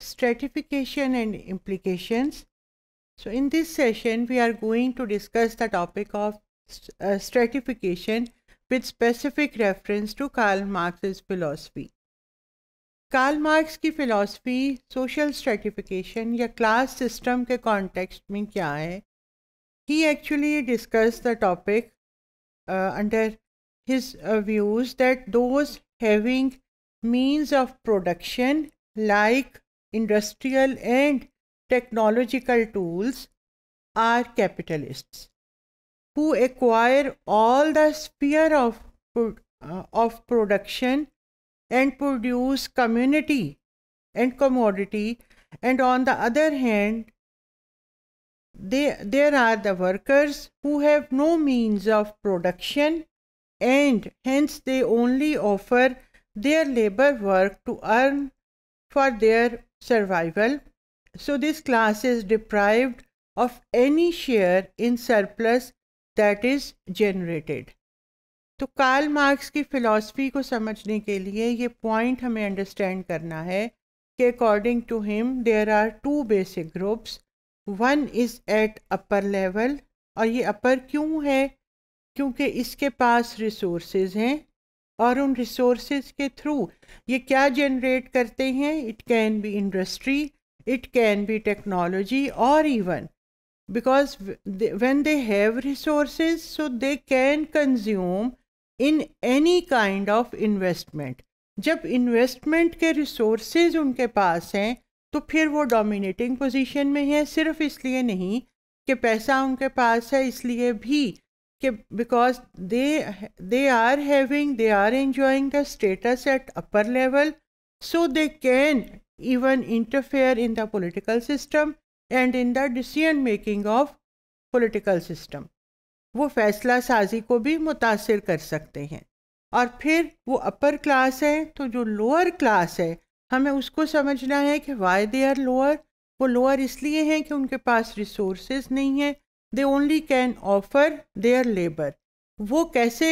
stratification and implications. So in this session, we are going to discuss the topic of uh, stratification with specific reference to Karl Marx's philosophy. Karl Marx's philosophy, social stratification or class system ke context mein kya hai? He actually discussed the topic uh, under his uh, views that those having means of production like industrial and technological tools are capitalists who acquire all the sphere of, uh, of production and produce community and commodity and on the other hand they, there are the workers who have no means of production and hence they only offer their labor work to earn for their survival. So this class is deprived of any share in surplus that is generated. तो Karl Marx की philosophy को समझने के लिए ये point हमें understand करना है कि according to him there are two basic groups one is at upper level और ये अपर क्यों है क्योंकि इसके पास रिसोर्सेज हैं और उन रिसोर्स के थ्रू ये क्या जनरेट करते हैं it can be industry it can be technology और even because when they have resource so they can consume in any kind of investment जब इन्वेस्टमेंट के रिसोर्स उनके पास हैं तो फिर वो डोमिनेटिंग पोजिशन में है सिर्फ इसलिए नहीं कि पैसा उनके पास है इसलिए भी कि because they they are having they are enjoying the status at upper level so they can even interfere in the political system and in the decision making of political system वो फैसला साजी को भी मुतासर कर सकते हैं और फिर वो अपर क्लास है तो जो लोअर क्लास है हमें उसको समझना है कि वाई दे आर लोअर वो लोअर इसलिए हैं कि उनके पास रिसोर्स नहीं है they only can offer their labour वो कैसे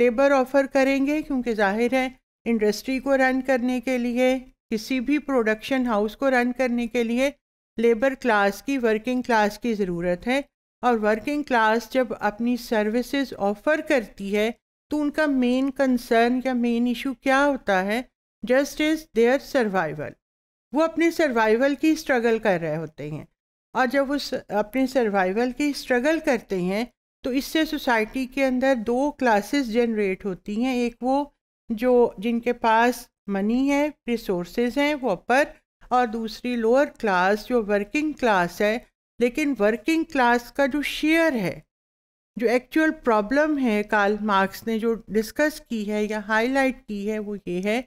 लेबर ऑफर करेंगे क्योंकि जाहिर है इंडस्ट्री को रन करने के लिए किसी भी प्रोडक्शन हाउस को रन करने के लिए लेबर क्लास की वर्किंग क्लास की ज़रूरत है और वर्किंग क्लास जब अपनी सर्विसेज ऑफ़र करती है तो उनका मेन कंसर्न या मेन इशू क्या होता है जस्ट इज़ देयर सर्वाइवल वो अपने सर्वाइवल की स्ट्रगल कर रहे होते हैं और जब वो अपने सर्वाइवल की स्ट्रगल करते हैं तो इससे सोसाइटी के अंदर दो क्लासेस जनरेट होती हैं एक वो जो जिनके पास मनी है रिसोर्सेज हैं वो अपर और दूसरी लोअर क्लास जो वर्किंग क्लास है लेकिन वर्किंग क्लास का जो शेयर है जो एक्चुअल प्रॉब्लम है कार्ल मार्क्स ने जो डिस्कस की है या हाईलाइट की है वो ये है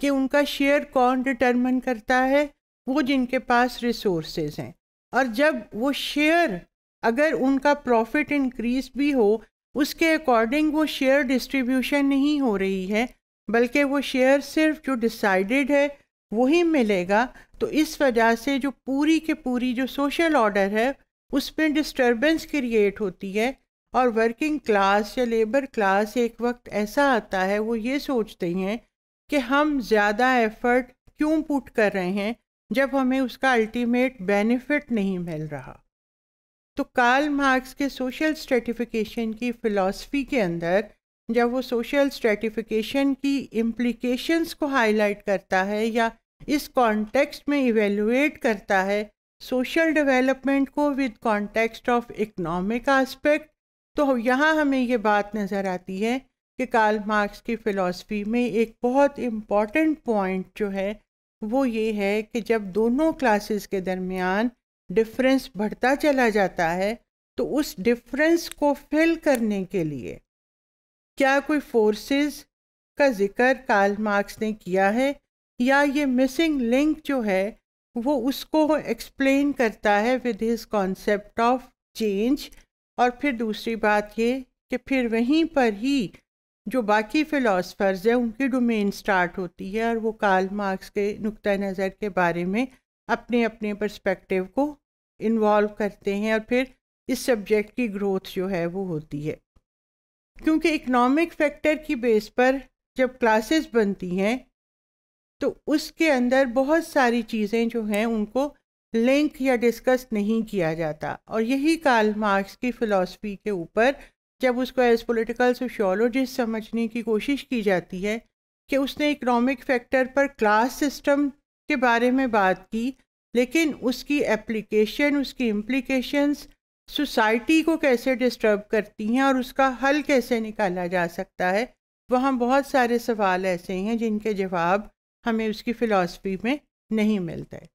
कि उनका शेयर कौन डिटरमिन करता है वो जिनके पास रिसोर्सेज हैं और जब वो शेयर अगर उनका प्रॉफिट इंक्रीज भी हो उसके अकॉर्डिंग वो शेयर डिस्ट्रीब्यूशन नहीं हो रही है बल्कि वो शेयर सिर्फ जो डिसाइडेड है वही मिलेगा तो इस वजह से जो पूरी के पूरी जो सोशल ऑर्डर है उसमें डिस्टरबेंस क्रिएट होती है और वर्किंग क्लास या लेबर क्लास एक वक्त ऐसा आता है वो ये सोचते हैं कि हम ज़्यादा एफर्ट क्यों पुट कर रहे हैं जब हमें उसका अल्टीमेट बेनिफिट नहीं मिल रहा तो कार्ल मार्क्स के सोशल स्ट्रेटिफिकेशन की फ़िलासफ़ी के अंदर जब वो सोशल स्ट्रेटिफिकेशन की इम्प्लीकेशंस को हाईलाइट करता है या इस कॉन्टेक्स्ट में इवेलुएट करता है सोशल डेवलपमेंट को with context of economic aspect तो यहाँ हमें ये बात नज़र आती है कि कार्ल मार्क्स की फ़िलासफ़ी में एक बहुत इम्पॉर्टेंट पॉइंट जो है वो ये है कि जब दोनों क्लासेस के दरमियान डिफरेंस बढ़ता चला जाता है तो उस डिफरेंस को फिल करने के लिए क्या कोई फोर्सेस का जिक्र कार्ल मार्क्स ने किया है या ये मिसिंग लिंक जो है वो उसको एक्सप्लेन करता है with his concept of change और फिर दूसरी बात ये कि फिर वहीं पर ही जो बाकी फ़िलासफ़र्स हैं उनकी डोमेन स्टार्ट होती है और वो कार्ल मार्क्स के नुक़ नज़र के बारे में अपने अपने पर्सपेक्टिव को इन्वॉल्व करते हैं और फिर इस सब्जेक्ट की ग्रोथ जो है वो होती है क्योंकि इकोनॉमिक फैक्टर की बेस पर जब क्लासेस बनती हैं तो उसके अंदर बहुत सारी चीज़ें जो हैं उनको लिंक या डिस्कस नहीं किया जाता और यही कार्ल मार्क्स की फ़िलासफ़ी के ऊपर जब उसको एज पोलिटिकल सोशोलॉजिस्ट समझने की कोशिश की जाती है कि उसने इकोनॉमिक फैक्टर पर क्लास सिस्टम के बारे में बात की लेकिन उसकी एप्लीकेशन उसकी इम्प्लीकेशंस सोसाइटी को कैसे डिस्टर्ब करती हैं और उसका हल कैसे निकाला जा सकता है वहाँ बहुत सारे सवाल ऐसे हैं जिनके जवाब हमें उसकी फ़िलासफ़ी में नहीं मिलते